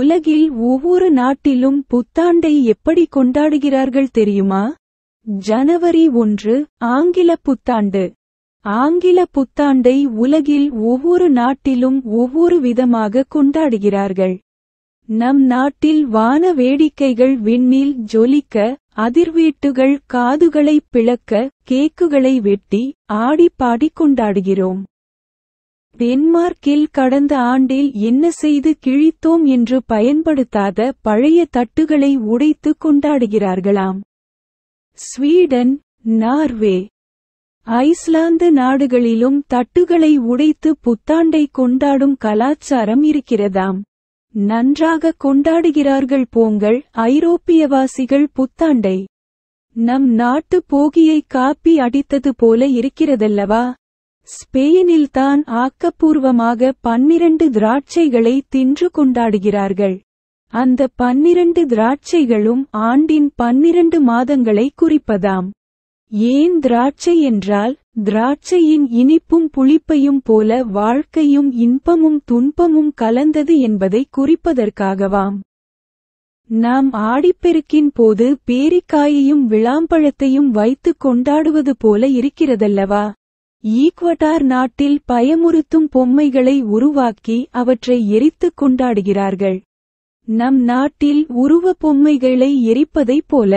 உலகில் ஒவ்வொரு நாட்டிலும் புத்தாண்டை எப்படி கொண்டாடுகிறார்கள் தெரியுமா ஜனவரி ஒன்று ஆங்கில புத்தாண்டு ஆங்கில புத்தாண்டை உலகில் ஒவ்வொரு நாட்டிலும் ஒவ்வொரு விதமாக கொண்டாடுகிறார்கள் நம் நாட்டில் வான வேடிக்கைகள் விண்ணில் ஜொலிக்க அதிர்வீட்டுகள் காதுகளை பிளக்க கேக்குகளை வெட்டி ஆடிப்பாடி கொண்டாடுகிறோம் டென்மார்க்கில் கடந்த ஆண்டில் என்ன செய்து கிழித்தோம் என்று பயன்படுத்தாத பழைய தட்டுகளை உடைத்து கொண்டாடுகிறார்களாம் ஸ்வீடன் நார்வே ஐஸ்லாந்து நாடுகளிலும் தட்டுகளை உடைத்து புத்தாண்டை கொண்டாடும் கலாச்சாரம் இருக்கிறதாம் நன்றாக கொண்டாடுகிறார்கள் போங்கள் ஐரோப்பியவாசிகள் புத்தாண்டை நம் நாட்டு போகியை காப்பி அடித்தது போல இருக்கிறதல்லவா ஸ்பெயினில்தான் ஆக்கப்பூர்வமாக பன்னிரண்டு திராட்சைகளை தின்று கொண்டாடுகிறார்கள் அந்த பன்னிரண்டு திராட்சைகளும் ஆண்டின் பன்னிரண்டு மாதங்களை குறிப்பதாம் ஏன் திராட்சை என்றால் திராட்சையின் இனிப்பும் புளிப்பையும் போல வாழ்க்கையும் இன்பமும் துன்பமும் கலந்தது என்பதை குறிப்பதற்காகவாம் நாம் ஆடிப்பெருக்கின் போது பேரிக்காயையும் விளாம்பழத்தையும் வைத்து கொண்டாடுவது போல இருக்கிறதல்லவா ஈக்வட்டார் நாட்டில் பயமுறுத்தும் பொம்மைகளை உருவாக்கி அவற்றை எரித்துக் கொண்டாடுகிறார்கள் நம் நாட்டில் உருவ பொம்மைகளை எரிப்பதைப் போல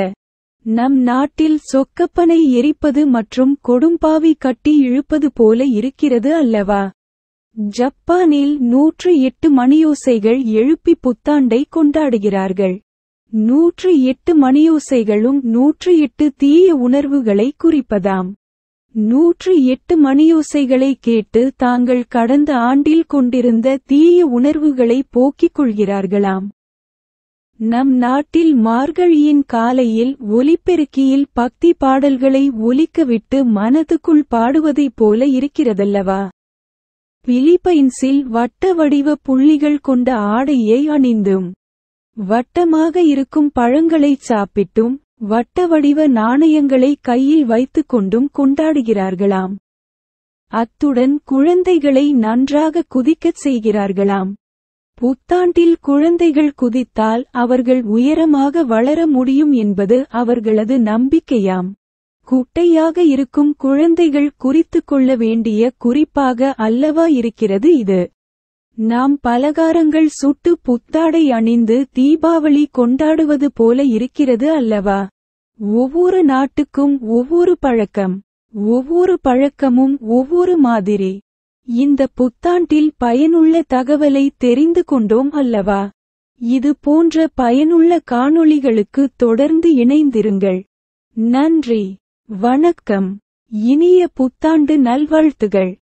நம் நாட்டில் சொக்கப்பனை எரிப்பது மற்றும் கொடும்பாவி கட்டி இழுப்பது போல இருக்கிறது அல்லவா ஜப்பானில் நூற்று எட்டு மணியோசைகள் எழுப்பி புத்தாண்டை கொண்டாடுகிறார்கள் நூற்று எட்டு மணியோசைகளும் நூற்று எட்டு தீய உணர்வுகளை குறிப்பதாம் நூற்று எட்டு மணியோசைகளை கேட்டு தாங்கள் கடந்த ஆண்டில் கொண்டிருந்த தீய உணர்வுகளை போக்கிக் கொள்கிறார்களாம் நம் நாட்டில் மார்கழியின் காலையில் ஒலிப்பெருக்கியில் பக்தி பாடல்களை ஒலிக்கவிட்டு மனதுக்குள் பாடுவதைப் போல இருக்கிறதல்லவா பிலிப்பைன்ஸில் வட்ட வடிவ புள்ளிகள் கொண்ட ஆடையை அணிந்தும் வட்டமாக இருக்கும் பழங்களைச் சாப்பிட்டும் வட்ட வடிவ நாணயங்களை கையில் வைத்துக் கொண்டும் கொண்டாடுகிறார்களாம் அத்துடன் குழந்தைகளை நன்றாக குதிக்கச் செய்கிறார்களாம் புத்தாண்டில் குழந்தைகள் குதித்தால் அவர்கள் உயரமாக வளர முடியும் என்பது அவர்களது நம்பிக்கையாம் குட்டையாக இருக்கும் குழந்தைகள் குறித்து கொள்ள வேண்டிய குறிப்பாக அல்லவா இருக்கிறது இது நாம் பலகாரங்கள் சுட்டு புத்தாடை அணிந்து தீபாவளி கொண்டாடுவது போல இருக்கிறது அல்லவா ஒவ்வொரு நாட்டுக்கும் ஒவ்வொரு பழக்கம் ஒவ்வொரு பழக்கமும் ஒவ்வொரு மாதிரி இந்த புத்தாண்டில் பயனுள்ள தகவலை தெரிந்து கொண்டோம் அல்லவா இது போன்ற பயனுள்ள காணொளிகளுக்கு தொடர்ந்து இணைந்திருங்கள் நன்றி வணக்கம் இனிய புத்தாண்டு நல்வாழ்த்துகள்